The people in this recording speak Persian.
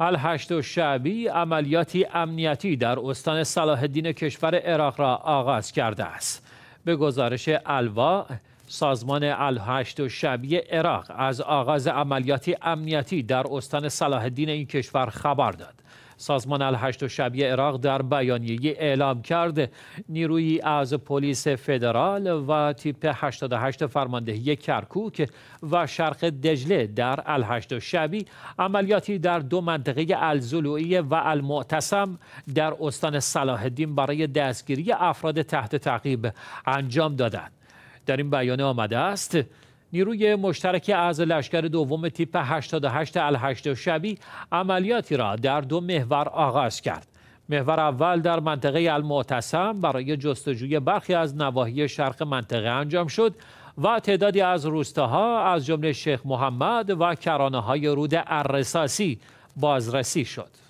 الهشت و شعبی عملیاتی امنیتی در استان صلاح الدین کشور عراق را آغاز کرده است به گزارش الوا سازمان الهشت و شعبی عراق از آغاز عملیاتی امنیتی در استان صلاح الدین این کشور خبر داد سازمان الهشت و شبیه عراق در بیانیه اعلام کرد نیروی از پلیس فدرال و تیپ 88 فرماندهی کرکوک و شرق دجله در الهشت و شبی عملیاتی در دو منطقه الزلوعی و المعتصم در استان صلاح الدین برای دستگیری افراد تحت تعقیب انجام دادند در این بیانیه آمده است نیروی مشترک از لشکر دوم تیپ 88 ال8 شبی عملیاتی را در دو محور آغاز کرد. محور اول در منطقه المعتصم برای جستجوی برخی از نواحی شرق منطقه انجام شد و تعدادی از روستاها از جمله شیخ محمد و کرانه های رود الرساسی بازرسی شد.